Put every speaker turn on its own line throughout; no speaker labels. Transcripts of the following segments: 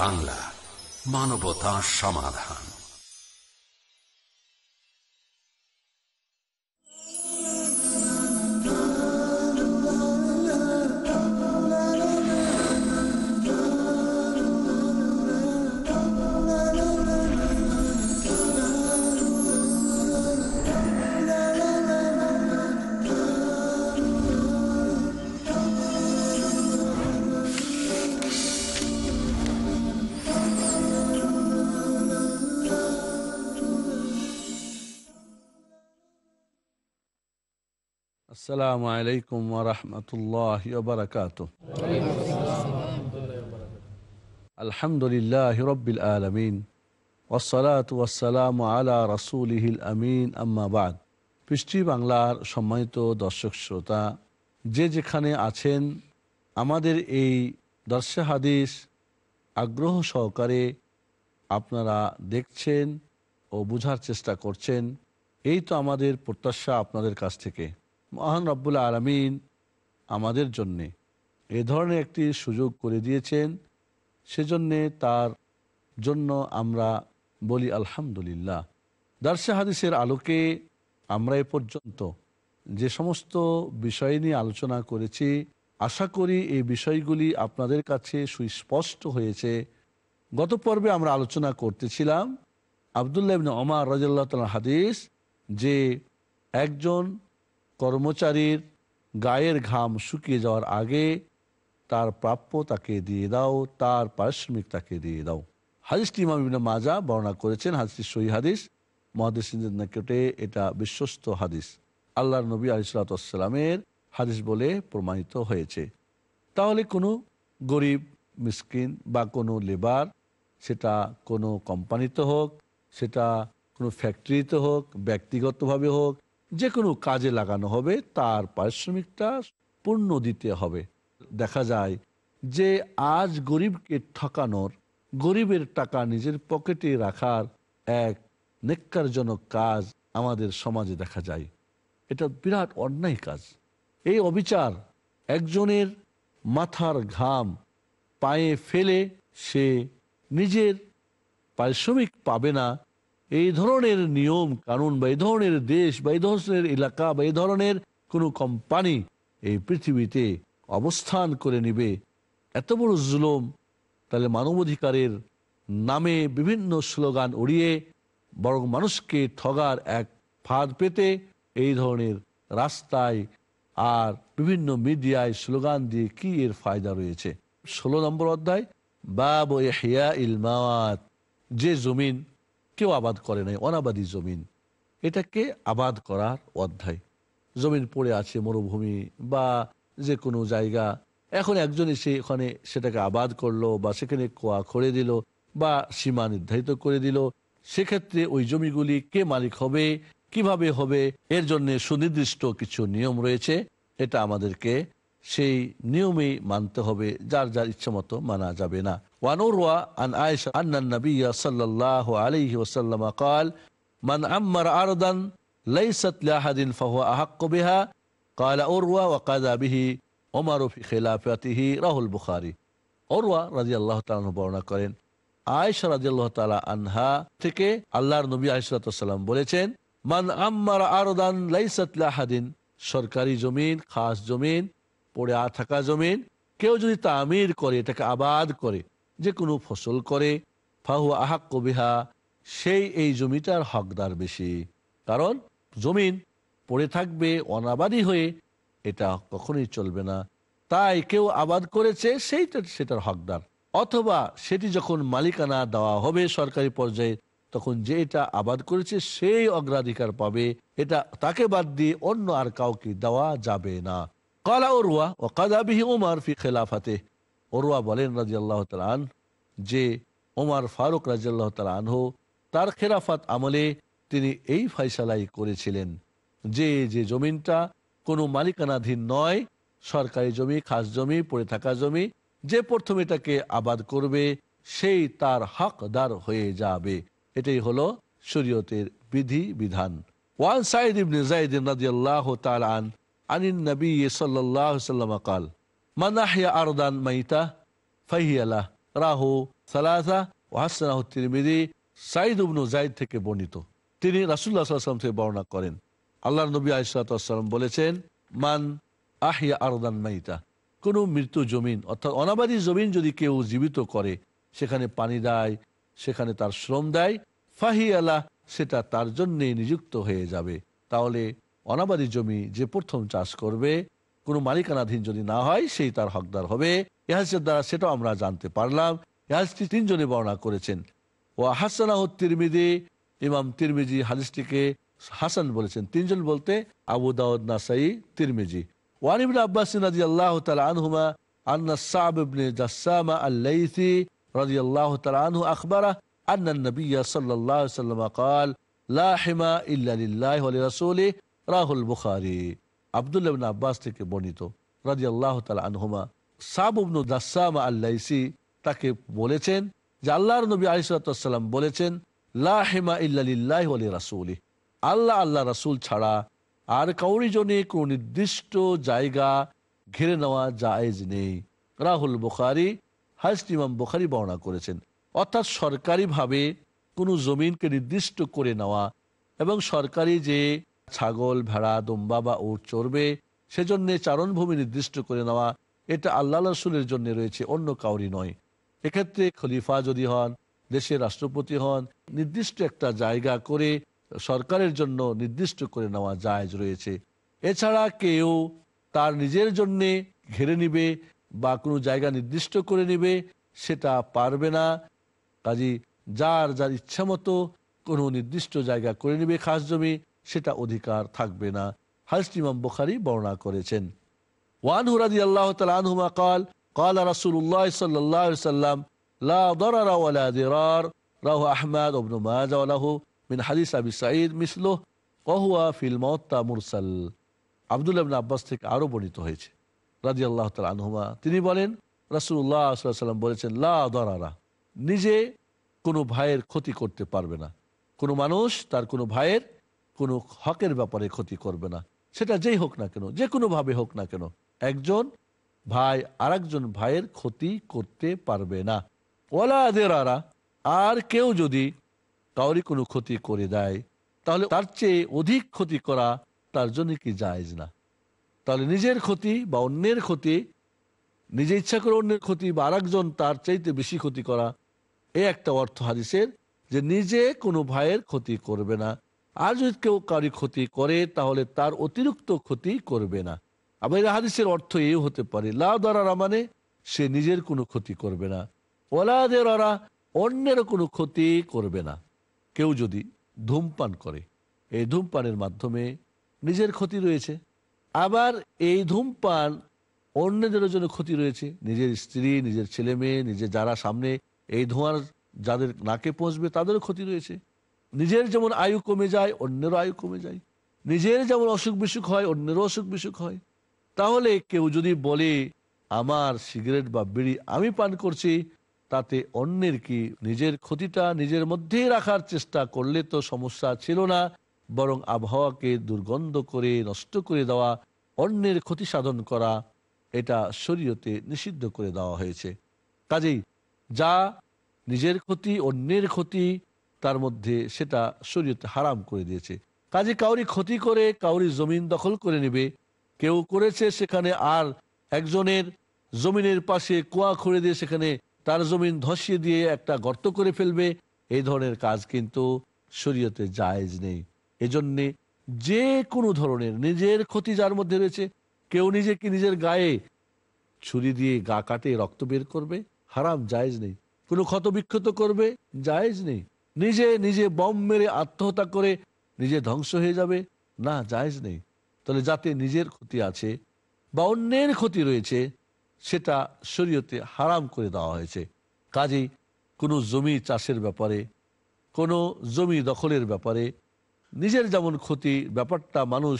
বাংলা মানবতা সমাধান
আসসালামু আলাইকুম ওরহমতুল্লাহ বারকাত আলহামদুলিল্লাহ রবিল আলমিন ওসলাত ওয়াসালাম আলা রসুল রসুলহিল আমিন আম্মাবাদ পৃষ্টি বাংলার সম্মানিত দর্শক শ্রোতা যে যেখানে আছেন আমাদের এই দর্শে হাদিস আগ্রহ সহকারে আপনারা দেখছেন ও বুঝার চেষ্টা করছেন এই তো আমাদের প্রত্যাশা আপনাদের কাছ থেকে মহান রব্বুল আলমিন আমাদের জন্যে এ ধরনের একটি সুযোগ করে দিয়েছেন সেজন্যে তার জন্য আমরা বলি আলহামদুলিল্লাহ দার্শে হাদিসের আলোকে আমরা এ পর্যন্ত যে সমস্ত বিষয় নিয়ে আলোচনা করেছি আশা করি এই বিষয়গুলি আপনাদের কাছে সুস্পষ্ট হয়েছে গত পর্বে আমরা আলোচনা করতেছিলাম আবদুল্লাহ ওমার রাজাল্লাহ তাল হাদিস যে একজন কর্মচারীর গায়ের ঘাম শুকিয়ে যাওয়ার আগে তার প্রাপ্য তাকে দিয়ে দাও তার পারিশ্রমিক তাকে দিয়ে দাও হাদিসটি ইমাম ইবিন মাজা বর্ণনা করেছেন হাদিস সই হাদিস মহাদিস নাকেটে এটা বিশ্বস্ত হাদিস আল্লাহর নবী আলিসালাতামের হাদিস বলে প্রমাণিত হয়েছে তাহলে কোনো গরিব মিসকিন বা কোনো লেবার সেটা কোনো কোম্পানিতে হোক সেটা কোনো ফ্যাক্টরিতে হোক ব্যক্তিগতভাবে হোক যে কোনো কাজে লাগানো হবে তার পারিশ্রমিকটা পূর্ণ দিতে হবে দেখা যায় যে আজ গরিবকে ঠকানোর গরিবের টাকা নিজের পকেটে রাখার এক নিকারজনক কাজ আমাদের সমাজে দেখা যায় এটা বিরাট অন্যায় কাজ এই অবিচার একজনের মাথার ঘাম পায়ে ফেলে সে নিজের পারিশ্রমিক পাবে না এই ধরনের নিয়ম কানুন বা এই ধরনের দেশ বা এই ধরনের এলাকা বা এই ধরনের কোনো কোম্পানি এই পৃথিবীতে অবস্থান করে নিবে এত বড় জুলুম তাহলে মানবাধিকারের নামে বিভিন্ন স্লোগান উড়িয়ে বরং মানুষকে ঠগার এক ফাঁদ পেতে এই ধরনের রাস্তায় আর বিভিন্ন মিডিয়ায় স্লোগান দিয়ে কি এর ফায়দা রয়েছে ষোলো নম্বর অধ্যায় বাবা ইহিয়া ইলমাওয়াত যে জমিন কেউ আবাদ করে নাই অনাবাদী জমিন এটাকে আবাদ করার অধ্যায় জমিন পড়ে আছে মরুভূমি বা যে কোনো জায়গা এখন একজন এসে ওখানে সেটাকে আবাদ করলো বা সেখানে কোয়া করে দিল বা সীমা নির্ধারিত করে দিল সেক্ষেত্রে ওই জমিগুলি কে মালিক হবে কিভাবে হবে এর জন্য সুনির্দিষ্ট কিছু নিয়ম রয়েছে এটা আমাদেরকে সেই নিয়মেই মানতে হবে যার যার ইচ্ছা মতো মানা যাবে না ونروى عن عائشة أن النبي صلى الله عليه وسلم قال من عمر أرضا ليست لأحد فهو أحق بها قال أروى وقذى به عمر في خلافته রাহুল বুখারি অরুয়া রাজি আল্লাহ বর্ণনা করেন আয়েশা রাজি আল্লাহ তালা আনহা থেকে আল্লাহর নবী আহসালাম বলেছেন মান আম্মার আরদান লাইসাতলাহাদিন সরকারি জমিন খাস জমিন পড়ে থাকা জমিন কেউ যদি তা আমির করে এটাকে আবাদ করে যে কোনো ফসল করে ফাহু আহাক কবিহা সেই এই জমিটার হকদার বেশি কারণ জমিন পড়ে থাকবে অনাবাদী হয়ে এটা কখনই চলবে না তাই কেউ আবাদ করেছে সেইটা সেটার হকদার অথবা সেটি যখন মালিকানা দেওয়া হবে সরকারি পর্যায়ে তখন যে এটা আবাদ করেছে সেই অগ্রাধিকার পাবে এটা তাকে বাদ দিয়ে অন্য আর কাউকে দেওয়া যাবে না কলা ও রুয়া ও কাদাবিহি উমার ফি খেলাফাতে ওরুয়া বলেন রাজি আল্লাহ তালান যে ওমার ফারুক রাজি আল্লাহ তালানহ তার খেরাফাত আমলে তিনি এই ফাইসালাই করেছিলেন যে যে জমিনটা কোনো মালিকানাধীন নয় সরকারি জমি খাস জমি পড়ে থাকা জমি যে প্রথমে তাকে আবাদ করবে সেই তার হকদার হয়ে যাবে এটাই হলো শরীয়তের বিধি বিধান ওয়ান সাইদ ইবনে জাইদ রাদিয়াল্লাহু তাআলা আন আনিন নবী সাল্লাল্লাহু আলাইহি ওয়াসাল্লাম قال মানাহিয়া আরদান থেকে বর্ণিত তিনি থেকে বর্ণনা করেন আল্লাহ নবী আসালাম বলেছেন মান আহিয়া আরদান মাইতা মৃত্যু জমিন অর্থাৎ অনাবাদী জমিন যদি কেউ জীবিত করে সেখানে পানি দেয় সেখানে তার শ্রম দেয় ফাহি আলা সেটা তার জন্যে নিযুক্ত হয়ে যাবে তাহলে অনাবাদী জমি যে প্রথম চাষ করবে কোন মালিকানাধীন যদি না হয় সেই তার হকদার হবে এহাজের দ্বারা সেটাও আমরা জানতে পারলাম এহাজটি তিনজনে বর্ণনা করেছেন ও হাসানাহ তিরমিদি ইমাম তিরমিজি হাদিসটিকে হাসান বলেছেন তিনজন বলতে আবু দাউদ নাসাই তিরমিজি ওয়ানিবিন আব্বাস রাজি আল্লাহ আনহুমা আন্না সাহাবিবনে জাসামা আল্লাইথি رضي الله تعالى عنه أخبره أن النبي صلى الله عليه وسلم قال لا حما إلا لله ولرسوله আবদুল্লাহ আব্বাস থেকে বর্ণিত রাজি আল্লাহ তালা আনহুমা দাসাম আল্লাহ আল্লাইসি তাকে বলেছেন যে আল্লাহ নবী আলিসাল্লাম বলেছেন লা হেমা ইল্লাহ রাসুলি আল্লাহ আল্লাহ রাসুল ছাড়া আর কাউরি জনে কোন নির্দিষ্ট জায়গা ঘিরে নেওয়া জায়েজ নেই রাহুল বুখারি হাজত বুখারি বর্ণনা করেছেন অর্থাৎ সরকারিভাবে কোনো জমিনকে নির্দিষ্ট করে নেওয়া এবং সরকারি যে ছাগল ভেড়া দুম্বা বা উট চড়বে সেজন্য চারণভূমি নির্দিষ্ট করে নেওয়া এটা আল্লাহ রসুলের জন্য রয়েছে অন্য কাউরি নয় এক্ষেত্রে খলিফা যদি হন দেশের রাষ্ট্রপতি হন নির্দিষ্ট একটা জায়গা করে সরকারের জন্য নির্দিষ্ট করে নেওয়া জায়জ রয়েছে এছাড়া কেউ তার নিজের জন্যে ঘেরে নিবে বা কোনো জায়গা নির্দিষ্ট করে নিবে সেটা পারবে না কাজী যার যার ইচ্ছা মতো কোনো নির্দিষ্ট জায়গা করে নিবে খাস জমি সেটা অধিকার থাকবে না হাজিমাম বুখারি বর্ণনা করেছেন ওয়ান হুরাদি আল্লাহ তালুমা কাল قال رسول الله মিন আবি মিসলো আরও বর্ণিত হয়েছে আল্লাহ আনহুমা তিনি বলেন রাসুল্লাহ বলেছেন লা নিজে কোনো ভাইয়ের ক্ষতি করতে পারবে না কোনো মানুষ তার কোনো ভাইয়ের কোনো হকের ব্যাপারে ক্ষতি করবে না সেটা যেই হোক না কেন যে কোনোভাবে হোক না কেন একজন ভাই আর ভাইয়ের ক্ষতি করতে পারবে না ওলা আরা আর কেউ যদি কাউরি কোনো ক্ষতি করে দেয় তাহলে তার চেয়ে অধিক ক্ষতি করা তার জন্য কি যায়জ না তাহলে নিজের ক্ষতি বা অন্যের ক্ষতি নিজে ইচ্ছা করে অন্যের ক্ষতি বা আরেকজন তার চাইতে বেশি ক্ষতি করা এ একটা অর্থ হাদিসের যে নিজে কোনো ভাইয়ের ক্ষতি করবে না আর যদি কেউ কারি ক্ষতি করে তাহলে তার অতিরিক্ত ক্ষতি করবে না আবার হাদিসের অর্থ এও হতে পারে লাদারা মানে সে নিজের কোনো ক্ষতি করবে না ওলাদের ওরা অন্যের কোনো ক্ষতি করবে না কেউ যদি ধূমপান করে এই ধূমপানের মাধ্যমে নিজের ক্ষতি রয়েছে আবার এই ধূমপান অন্যদের জন্য ক্ষতি রয়েছে নিজের স্ত্রী নিজের ছেলে মেয়ে নিজের যারা সামনে এই ধোঁয়ার যাদের নাকে পৌঁছবে তাদেরও ক্ষতি রয়েছে নিজের যেমন আয়ু কমে যায় অন্যেরও আয়ু কমে যায় নিজের যেমন অসুখ বিসুখ হয় অন্যেরও অসুখ বিসুখ হয় তাহলে কেউ যদি বলে আমার সিগারেট বা বিড়ি আমি পান করছি তাতে অন্যের কি নিজের ক্ষতিটা নিজের মধ্যেই রাখার চেষ্টা করলে তো সমস্যা ছিল না বরং আবহাওয়াকে দুর্গন্ধ করে নষ্ট করে দেওয়া অন্যের ক্ষতি সাধন করা এটা শরীয়তে নিষিদ্ধ করে দেওয়া হয়েছে কাজেই যা নিজের ক্ষতি অন্যের ক্ষতি তার মধ্যে সেটা শরীয়ত হারাম করে দিয়েছে কাজে কাউরি ক্ষতি করে কাউরি জমিন দখল করে নেবে কেউ করেছে সেখানে আর একজনের জমিনের পাশে কুয়া খুঁড়ে দিয়ে সেখানে তার জমিন ধসিয়ে দিয়ে একটা গর্ত করে ফেলবে এই ধরনের কাজ কিন্তু শরীয়তে জায়েজ নেই এজন্যে যে কোনো ধরনের নিজের ক্ষতি যার মধ্যে রয়েছে কেউ নিজেকে নিজের গায়ে ছুরি দিয়ে গা কাটে রক্ত বের করবে হারাম জায়েজ নেই কোনো ক্ষত বিক্ষত করবে জায়েজ নেই নিজে নিজে বম মেরে আত্মহত্যা করে নিজে ধ্বংস হয়ে যাবে না জায়জ নেই তাহলে যাতে নিজের ক্ষতি আছে বা অন্যের ক্ষতি রয়েছে সেটা শরীয়তে হারাম করে দেওয়া হয়েছে কাজেই কোনো জমি চাষের ব্যাপারে কোনো জমি দখলের ব্যাপারে নিজের যেমন ক্ষতি ব্যাপারটা মানুষ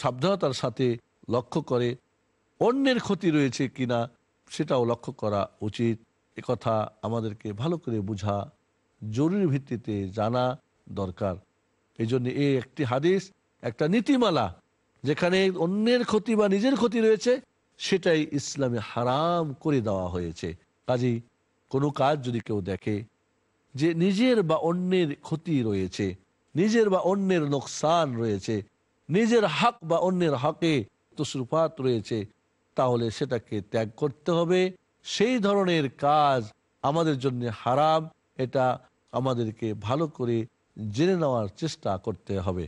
সাবধানতার সাথে লক্ষ্য করে অন্যের ক্ষতি রয়েছে কিনা সেটাও লক্ষ্য করা উচিত কথা আমাদেরকে ভালো করে বোঝা জরুরি ভিত্তিতে জানা দরকার এই জন্য এই একটি হাদিস একটা নীতিমালা যেখানে অন্যের ক্ষতি বা নিজের ক্ষতি রয়েছে সেটাই ইসলামে হারাম করে দেওয়া হয়েছে কাজেই কোনো কাজ যদি কেউ দেখে যে নিজের বা অন্যের ক্ষতি রয়েছে নিজের বা অন্যের নোকসান রয়েছে নিজের হক বা অন্যের হকে তসরুফাত রয়েছে তাহলে সেটাকে ত্যাগ করতে হবে সেই ধরনের কাজ আমাদের জন্য হারাম এটা আমাদেরকে ভালো করে জেনে নেওয়ার চেষ্টা করতে হবে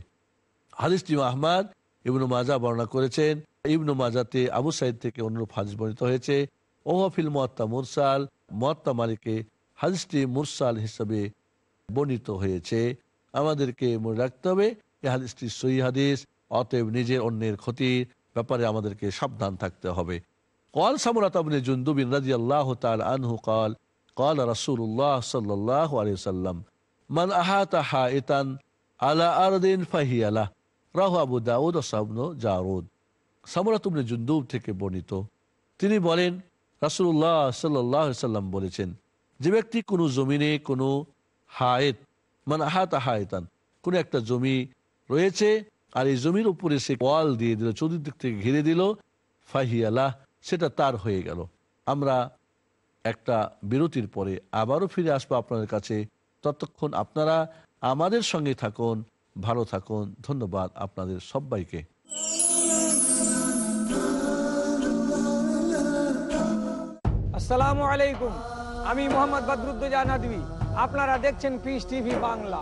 টিম আহমাদ ইবনু মাজা বর্ণনা করেছেন ইবনু মাজাতে আবু সাইদ থেকে অনুরূপ হাদিস বর্ণিত হয়েছে ওহফিল মত্তা মুরসাল মহাত্মা মালিকে হাদিসটি মুরসাল হিসেবে বর্ণিত হয়েছে আমাদেরকে মনে রাখতে হবে এই হাদিসটি সই হাদিস অতএব নিজের অন্যের ক্ষতির ব্যাপারে আমাদেরকে সাবধান থাকতে হবে কল সামরাত আবনে জুন্দুবিন রাজি আল্লাহ তাল আনহু কল قال رسول الله صلى الله عليه وسلم من أحاط حائطا على أرض فهي له থেকে বর্ণিত তিনি বলেন রাসুল্লাহ সাল্লাম বলেছেন যে ব্যক্তি কোনো জমিনে কোনো হায়েত মান আহাত হায়েতান কোনো একটা জমি রয়েছে আর এই জমির উপরে সে ওয়াল দিয়ে দিল চতুর্দিক থেকে ঘিরে দিল ফাহিয়ালা সেটা তার হয়ে গেল আমরা একটা বিরতির পরে আবারও ফিরে আসবো আপনাদের কাছে ততক্ষণ আপনারা আমাদের সঙ্গে থাকুন ভালো থাকুন ধন্যবাদ আপনাদের সবাইকে আসসালামু আলাইকুম আমি মোহাম্মদ বদরুদ্দোজা নদী আপনারা দেখছেন পিস টিভি বাংলা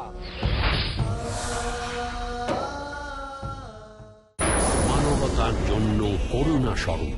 মানবতার জন্য করুণা স্বরূপ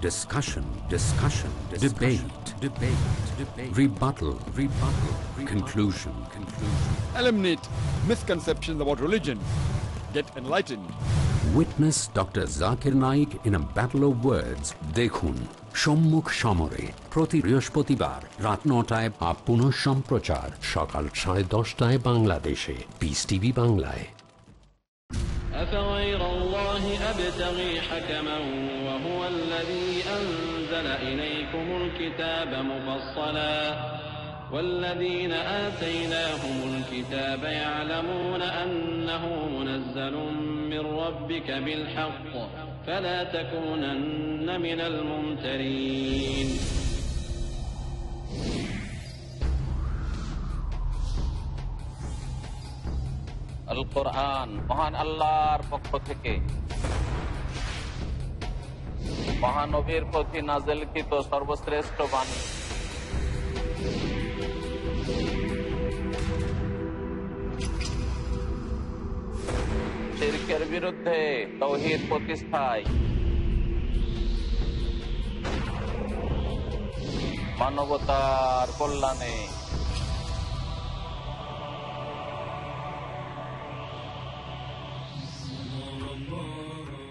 discussion, discussion, discussion debate, debate, debate, rebuttal, rebuttal, rebuttal conclusion, conclusion, eliminate misconceptions about religion, get enlightened. Witness Dr. Zakir Naik in a battle of words. Dekhun, সম্মুখ সমরে প্রতি বৃহস্পতিবার রাত Aapuno Shamprachar, Shakal Chai সকাল সাড়ে দশটায় বাংলাদেশে piece TV বাংলায়
أفغير الله أبتغي حكما أنزل إليكم الكتاب مفصلا والذين آتيناهم الكتاب يعلمون أنه منزل من ربك بالحق فلا تكونن من الممترين
القرآن মহান الله
মহানবীর প্রতি নাজেলকৃত সর্বশ্রেষ্ঠ বাণী
মানবতার কল্যাণে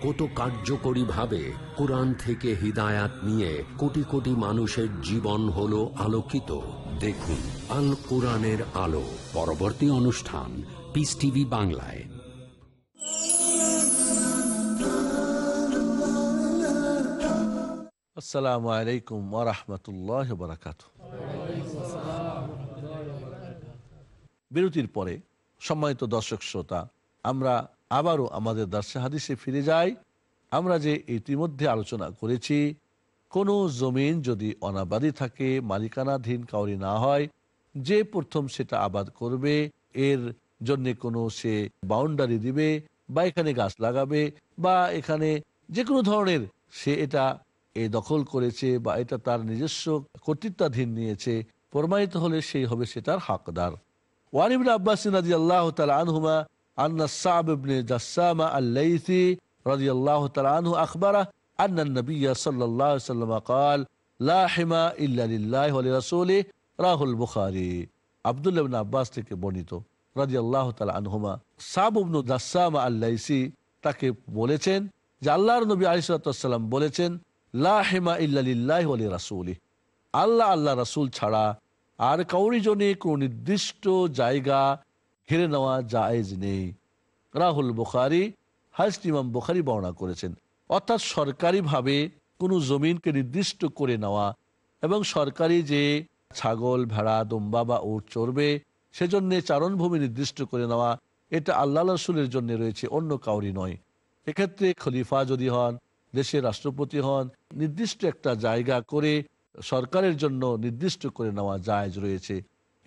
কত কার্যকরীভাবে কোরআন থেকে হৃদায়াত নিয়ে কোটি কোটি মানুষের জীবন হল আলোকিত দেখুন আল কোরআনের আলো পরবর্তী অনুষ্ঠান
পিস টিভি বাংলায় আসসালামু আলাইকুম ওরহমতুল্লাহ বরাকাত বিরতির পরে সম্মানিত দর্শক শ্রোতা আমরা আবারও আমাদের দার্সে হাদিসে ফিরে যাই আমরা যে ইতিমধ্যে আলোচনা করেছি কোনো জমিন যদি অনাবাদী থাকে মালিকানাধীন কাউরি না হয় যে প্রথম সেটা আবাদ করবে এর জন্য কোনো সে বাউন্ডারি দিবে বা এখানে গাছ লাগাবে বা এখানে যে কোনো ধরনের সে এটা এ দখল করেছে বা এটা তার নিজস্ব কর্তৃত্বাধীন নিয়েছে প্রমাণিত হলে সেই হবে সেটার হকদার ওয়ানিবুল আব্বাস নাজি আল্লাহ তালা আনহুমা أن الصعب بن جسامة الليثي رضي الله تعالى عنه أخبره أن النبي صلى الله عليه وسلم قال لا حمى إلا لله ولرسوله راه البخاري عبد الله بن عباস থেকে বর্ণিত রাজি আল্লাহ তালা আনহুমা সাবুবনু দাসামা আল্লাইসি তাকে বলেছেন যে আল্লাহর নবী আলিসাল্লাম বলেছেন লা হেমা ইল্লাহ আলী রাসুলি আল্লাহ আল্লাহ রাসুল ছাড়া আর কাউরি জনে কোনো নির্দিষ্ট জায়গা ঘিরে নেওয়া জায়েজ নেই রাহুল বুখারি হাজত ইমাম বুখারি বর্ণনা করেছেন অর্থাৎ সরকারিভাবে কোনো জমিনকে নির্দিষ্ট করে নেওয়া এবং সরকারি যে ছাগল ভেড়া দম্বা বা উট চড়বে সেজন্য চারণভূমি নির্দিষ্ট করে নেওয়া এটা আল্লাহ রসুলের জন্য রয়েছে অন্য কাউরি নয় এক্ষেত্রে খলিফা যদি হন দেশের রাষ্ট্রপতি হন নির্দিষ্ট একটা জায়গা করে সরকারের জন্য নির্দিষ্ট করে নেওয়া জায়জ রয়েছে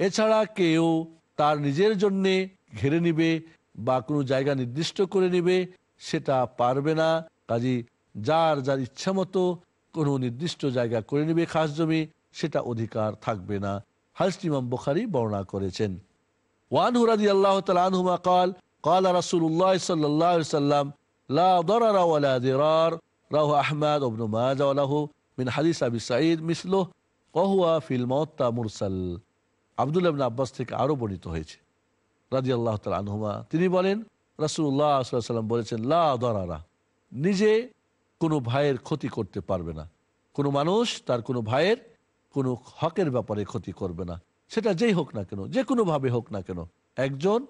এছাড়া কেউ তার নিজের জন্যে ঘেরে নিবে বা কোনো জায়গা নির্দিষ্ট করে নিবে সেটা পারবে না কাজী যার যার ইচ্ছা মতো কোনো নির্দিষ্ট জায়গা করে নিবে খাস জমি সেটা অধিকার থাকবে না হাজটি ইমাম বুখারি বর্ণনা করেছেন ওয়ান হুরাদি আল্লাহ তালুমা কাল কল رسول الله صلى الله আবদুল্লাহ আব্বাস থেকে আরও বর্ণিত হয়েছে রাজি আল্লাহ আনহুমা তিনি বলেন রাসুল্লাহ সাল্লাম বলেছেন লা নিজে কোনো ভাইয়ের ক্ষতি করতে পারবে না কোনো মানুষ তার কোনো ভাইয়ের কোনো হকের ব্যাপারে ক্ষতি করবে না সেটা যেই হোক না কেন যে কোনোভাবে হোক না কেন একজন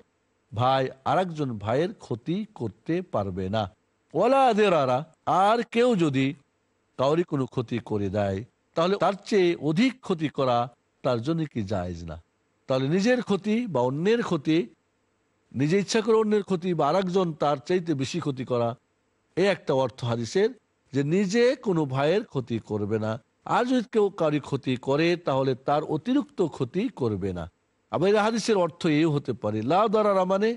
ভাই আর ভাইয়ের ক্ষতি করতে পারবে না ওলা আদেরারা আর কেউ যদি কাউরি কোনো ক্ষতি করে দেয় তাহলে তার চেয়ে অধিক ক্ষতি করা তার জন্য কি জায়জ না তাহলে নিজের ক্ষতি বা অন্যের ক্ষতি নিজে ইচ্ছা করে অন্যের ক্ষতি বা আরেকজন তার চাইতে বেশি ক্ষতি করা এ একটা অর্থ হাদিসের যে নিজে কোনো ভাইয়ের ক্ষতি করবে না আর যদি কেউ কারি ক্ষতি করে তাহলে তার অতিরিক্ত ক্ষতি করবে না আবার এই হাদিসের অর্থ এও হতে পারে লা দরারা মানে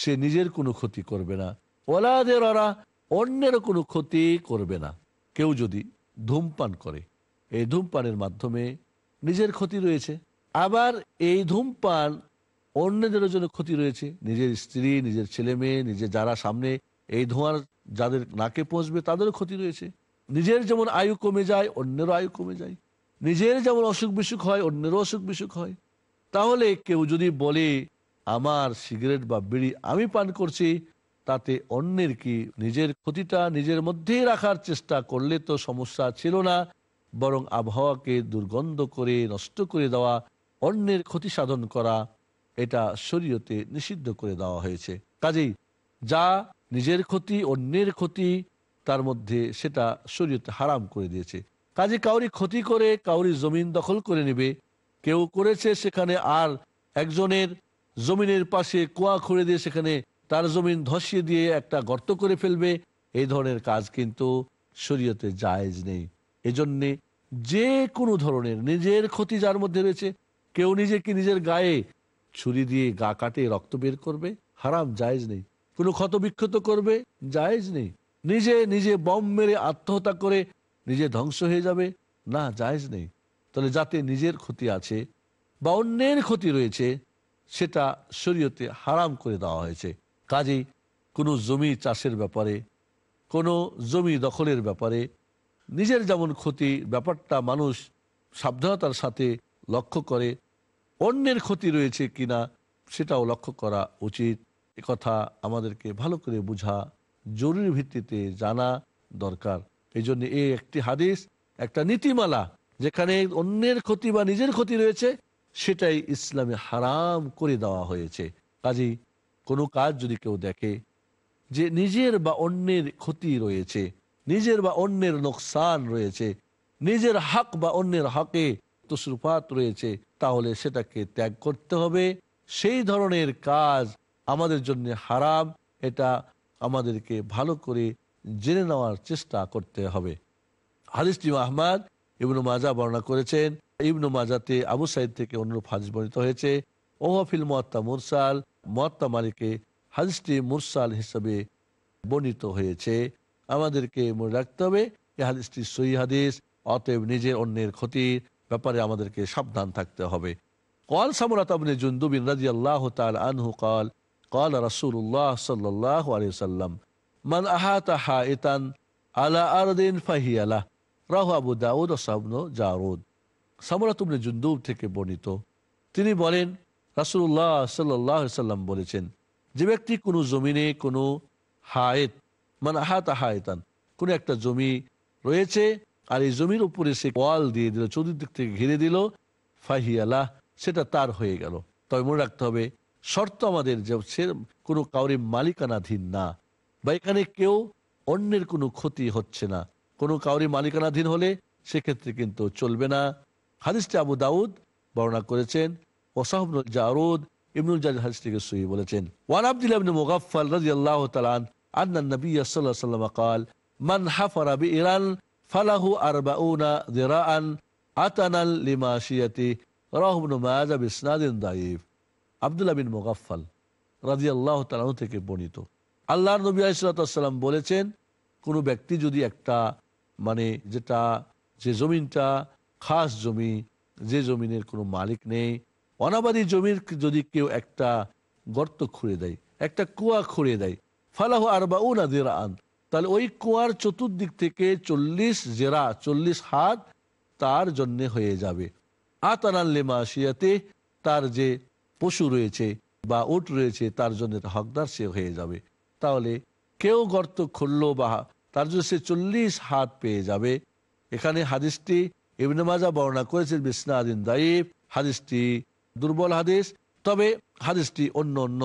সে নিজের কোনো ক্ষতি করবে না ওলাদের অরা অন্যের কোনো ক্ষতি করবে না কেউ যদি ধূমপান করে এই ধূমপানের মাধ্যমে নিজের ক্ষতি রয়েছে আবার এই ধূমপান অন্যদের জন্য ক্ষতি রয়েছে নিজের স্ত্রী নিজের ছেলে মেয়ে নিজে যারা সামনে এই ধোঁয়ার যাদের নাকে পৌঁছবে তাদেরও ক্ষতি রয়েছে নিজের যেমন আয়ু কমে যায় অন্যেরও আয়ু কমে যায় নিজের যেমন অসুখ বিসুখ হয় অন্যেরও অসুখ বিসুখ হয় তাহলে কেউ যদি বলে আমার সিগারেট বা বিড়ি আমি পান করছি তাতে অন্যের কি নিজের ক্ষতিটা নিজের মধ্যেই রাখার চেষ্টা করলে তো সমস্যা ছিল না বরং আবহাওয়াকে দুর্গন্ধ করে নষ্ট করে দেওয়া অন্যের ক্ষতি সাধন করা এটা শরীয়তে নিষিদ্ধ করে দেওয়া হয়েছে কাজেই যা নিজের ক্ষতি অন্যের ক্ষতি তার মধ্যে সেটা শরীয়তে হারাম করে দিয়েছে কাজে কাউরি ক্ষতি করে কাউরি জমিন দখল করে নেবে কেউ করেছে সেখানে আর একজনের জমিনের পাশে কুয়া খুঁড়ে দিয়ে সেখানে তার জমিন ধসিয়ে দিয়ে একটা গর্ত করে ফেলবে এই ধরনের কাজ কিন্তু শরীয়তে জায়েজ নেই এজন্যে যে কোনো ধরনের নিজের ক্ষতি যার মধ্যে রয়েছে কেউ নিজেকে নিজের গায়ে ছুরি দিয়ে গা কাটে রক্ত বের করবে হারাম জায়েজ নেই কোনো ক্ষত বিক্ষত করবে যায়জ নেই নিজে নিজে বম মেরে আত্মহত্যা করে নিজে ধ্বংস হয়ে যাবে না জায়জ নেই তাহলে যাতে নিজের ক্ষতি আছে বা অন্যের ক্ষতি রয়েছে সেটা শরীয়তে হারাম করে দেওয়া হয়েছে কাজেই কোনো জমি চাষের ব্যাপারে কোনো জমি দখলের ব্যাপারে নিজের যেমন ক্ষতি ব্যাপারটা মানুষ সাবধানতার সাথে লক্ষ্য করে অন্যের ক্ষতি রয়েছে কিনা সেটাও লক্ষ্য করা উচিত কথা আমাদেরকে ভালো করে বোঝা জরুরি ভিত্তিতে জানা দরকার এই জন্য এই একটি হাদিস একটা নীতিমালা যেখানে অন্যের ক্ষতি বা নিজের ক্ষতি রয়েছে সেটাই ইসলামে হারাম করে দেওয়া হয়েছে কাজেই কোনো কাজ যদি কেউ দেখে যে নিজের বা অন্যের ক্ষতি রয়েছে নিজের বা অন্যের নোকসান রয়েছে নিজের হক বা অন্যের হকে তসরুফাত রয়েছে তাহলে সেটাকে ত্যাগ করতে হবে সেই ধরনের কাজ আমাদের জন্য হারাম এটা আমাদেরকে ভালো করে জেনে নেওয়ার চেষ্টা করতে হবে হাদিস আহমাদ ইবনু মাজা বর্ণনা করেছেন ইবনু মাজাতে আবু সাইদ থেকে অনুরূপ হাদিস বর্ণিত হয়েছে ওহফিল মহাত্মা মুরসাল মহাত্মা মালিকে হাদিসটি মুরসাল হিসেবে বর্ণিত হয়েছে আমাদেরকে মনে রাখতে হবে এ হাদিসটি সই হাদিস অতএব নিজের অন্যের ক্ষতির ব্যাপারে আমাদেরকে সাবধান থাকতে হবে কল সামরাতবনে জুন্দুবিন রাজি আল্লাহ তাল আনহু কল কল রাসুল্লাহ সাল্লাহ আলিয়াল্লাম মান আহাতাহা ইতান আলা من أحات حائطا على আবু দাউদ সাবন জারুদ সামরাতবনে জুন্দুব থেকে বর্ণিত তিনি বলেন রাসুল্লাহ সাল্লাহ সাল্লাম বলেছেন যে ব্যক্তি কোনো জমিনে কোনো হায়েত মানে হাতা হায়তান কোন একটা জমি রয়েছে আর এই জমির উপরে সে ওয়াল দিয়ে দিল চতুর্দিক থেকে ঘিরে দিল ফাহিয়ালা সেটা তার হয়ে গেল তবে মনে রাখতে হবে শর্ত আমাদের যে সে কোনো কাউরে মালিকানাধীন না বা এখানে কেউ অন্যের কোনো ক্ষতি হচ্ছে না কোনো কাউরে মালিকানাধীন হলে সেক্ষেত্রে কিন্তু চলবে না হাদিসটি আবু দাউদ বর্ণনা করেছেন ওসাহবনুল জারুদ ইমনুল জাহাজ হাদিসটিকে সহি বলেছেন ওয়ান আবিন মুগাফল রাজি আল্লাহ তালান أن النبي صلى الله عليه وسلم قال من حفر بئرا فله أربعون ذراعا عتنا لماشيته রাহ ইবনু মাজাহ বিসনাদিন দাইফ আব্দুল্লাহ বিন মুগাফফল থেকে বর্ণিত আল্লাহর নবী আলাইহিসসালাম বলেছেন কোন ব্যক্তি যদি একটা মানে যেটা যে জমিনটা খাস জমি যে জমিনের কোনো মালিক নেই অনাবাদী জমির যদি কেউ একটা গর্ত খুঁড়ে দেয় একটা কুয়া খুঁড়ে দেয় ফালাহু আরবা উনা জেরা আন তাহলে ওই কুয়ার চতুর্দিক থেকে চল্লিশ জেরা চল্লিশ হাত তার জন্যে হয়ে যাবে আতানাল্লে মাসিয়াতে তার যে পশু রয়েছে বা উট রয়েছে তার জন্য হকদার সে হয়ে যাবে তাহলে কেউ গর্ত খুললো বা তার জন্য সে চল্লিশ হাত পেয়ে যাবে এখানে হাদিসটি ইবনে মাজা বর্ণনা করেছে বিসনাদিন দাইব হাদিসটি দুর্বল হাদিস তবে হাদিসটি অন্য অন্য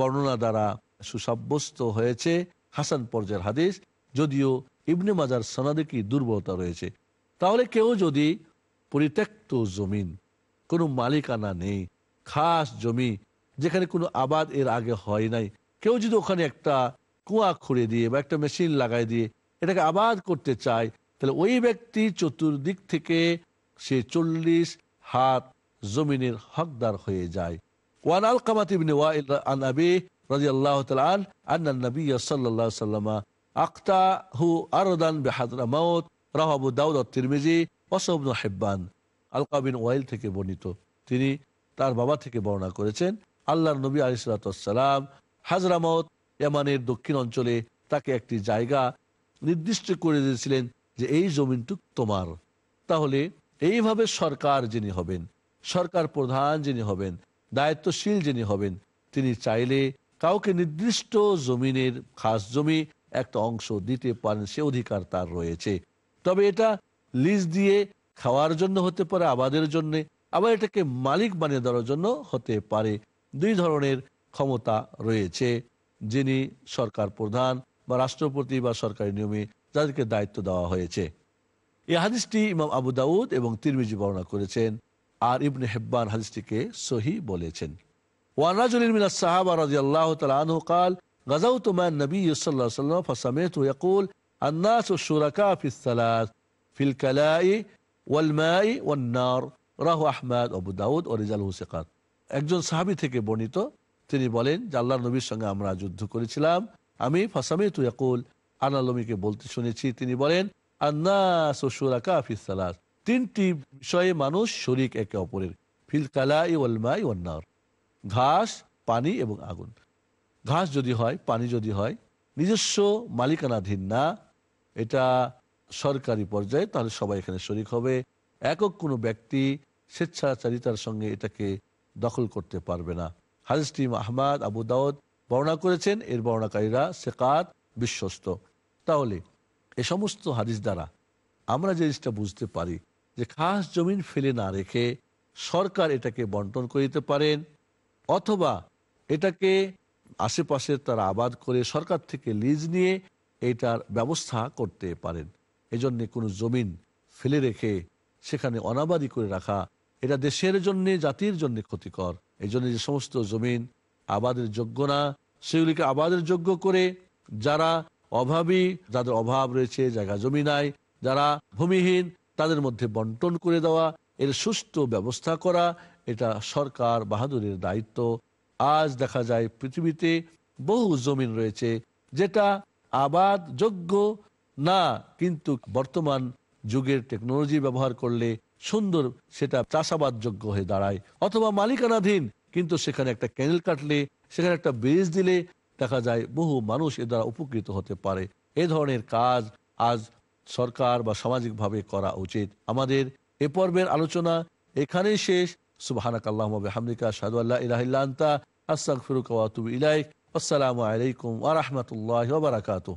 বর্ণনা দ্বারা সুসাব্যস্ত হয়েছে হাসান পর্যায়ের হাদিস যদিও ইবনে মাজার সনাদে কি দুর্বলতা রয়েছে তাহলে কেউ যদি পরিত্যক্ত জমিন কোনো মালিকানা নেই খাস জমি যেখানে কোনো আবাদ এর আগে হয় নাই কেউ যদি ওখানে একটা কুয়া খুঁড়ে দিয়ে বা একটা মেশিন লাগাই দিয়ে এটাকে আবাদ করতে চায় তাহলে ওই ব্যক্তি চতুর্দিক থেকে সে চল্লিশ হাত জমিনের হকদার হয়ে যায় ওয়ান আল ইবনে ওয়াইল আনাবি রাজি আল্লাহ তালান নবী আক্তা হু আরদান রাহাবু দাউদ তিরমিজি অসবন হেব্বান আলকাবিন ওয়াইল থেকে বর্ণিত তিনি তার বাবা থেকে বর্ণনা করেছেন আল্লাহ নবী আলিসালাম হাজরামত এমানের দক্ষিণ অঞ্চলে তাকে একটি জায়গা নির্দিষ্ট করে দিয়েছিলেন যে এই জমিনটুক তোমার তাহলে এইভাবে সরকার যিনি হবেন সরকার প্রধান যিনি হবেন দায়িত্বশীল যিনি হবেন তিনি চাইলে কাউকে নির্দিষ্ট জমিনের খাস জমি একটা অংশ দিতে পারেন সে অধিকার তার রয়েছে তবে এটা লিজ দিয়ে খাওয়ার জন্য হতে পারে আবাদের জন্য আবার এটাকে মালিক বানিয়ে দেওয়ার জন্য হতে পারে দুই ধরনের ক্ষমতা রয়েছে যিনি সরকার প্রধান বা রাষ্ট্রপতি বা সরকারি নিয়মে যাদেরকে দায়িত্ব দেওয়া হয়েছে এই হাদিসটি ইমাম আবু দাউদ এবং তিরমিজি বর্ণনা করেছেন আর ইবনে হেব্বান হাদিসটিকে সহি বলেছেন ওয়ান রাজুল মিন সাহাবা রাজি আল্লাহ তালু কাল غزوت مع النبي صلى الله عليه وسلم فسمعته يقول الناس الشركاء في الثلاث في الكلاء والماء والنار রাহ আহমদ আবু দাউদ ও রিজাল একজন সাহাবি থেকে বর্ণিত তিনি বলেন যে আল্লাহ নবীর সঙ্গে আমরা যুদ্ধ করেছিলাম আমি ফাসামি তু আনালমিকে বলতে শুনেছি তিনি বলেন আন্নাস ও সুরাকা তিনটি বিষয়ে মানুষ শরিক একে অপরের ফিল কালা ই ওয়াল ঘাস পানি এবং আগুন ঘাস যদি হয় পানি যদি হয় নিজস্ব মালিকানাধীন না এটা সরকারি পর্যায়ে তাহলে সবাই এখানে শরিক হবে একক কোনো ব্যক্তি স্বেচ্ছাচারিতার সঙ্গে এটাকে দখল করতে পারবে না হাজটি আহমাদ আবু দাওদ বর্ণনা করেছেন এর বর্ণাকারীরা সেকাত বিশ্বস্ত তাহলে এ সমস্ত হাদিস দ্বারা আমরা যে জিনিসটা বুঝতে পারি যে খাস জমিন ফেলে না রেখে সরকার এটাকে বন্টন করিতে পারেন অথবা এটাকে আশেপাশে তারা আবাদ করে সরকার থেকে লিজ নিয়ে এটার ব্যবস্থা করতে পারেন এজন্য কোনো জমিন ফেলে রেখে সেখানে অনাবাদি করে রাখা এটা দেশের জন্য জাতির জন্য ক্ষতিকর এই জন্য যে সমস্ত জমিন আবাদের যোগ্য না সেগুলিকে আবাদের যোগ্য করে যারা অভাবী যাদের অভাব রয়েছে জায়গা জমি নাই যারা ভূমিহীন তাদের মধ্যে বন্টন করে দেওয়া এর সুস্থ ব্যবস্থা করা এটা সরকার বাহাদুরের দায়িত্ব আজ দেখা যায় পৃথিবীতে বহু জমিন রয়েছে যেটা আবাদ যোগ্য না কিন্তু বর্তমান যুগের টেকনোলজি ব্যবহার করলে সুন্দর সেটা চাষাবাদ যোগ্য হয়ে দাঁড়ায় অথবা মালিকানাধীন কিন্তু সেখানে একটা ক্যানেল কাটলে সেখানে একটা ব্রিজ দিলে দেখা যায় বহু মানুষ এ দ্বারা উপকৃত হতে পারে এ ধরনের কাজ আজ সরকার বা সামাজিকভাবে করা উচিত আমাদের এ পর্বের আলোচনা এখানেই শেষ سبحانك اللهم وبحمدك أشهد أن لا إله إلا أنت أستغفرك وأتوب إليك والسلام عليكم ورحمة الله وبركاته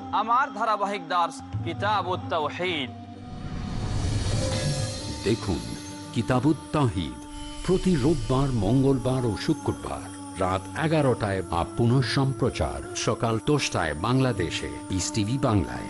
আমার ধারাবাহিক দাস কিতাব
দেখুন কিতাবুত্তাহিদ প্রতি রোববার মঙ্গলবার ও শুক্রবার রাত এগারোটায় বা পুনঃ সম্প্রচার সকাল দশটায় বাংলাদেশে ইস টিভি বাংলায়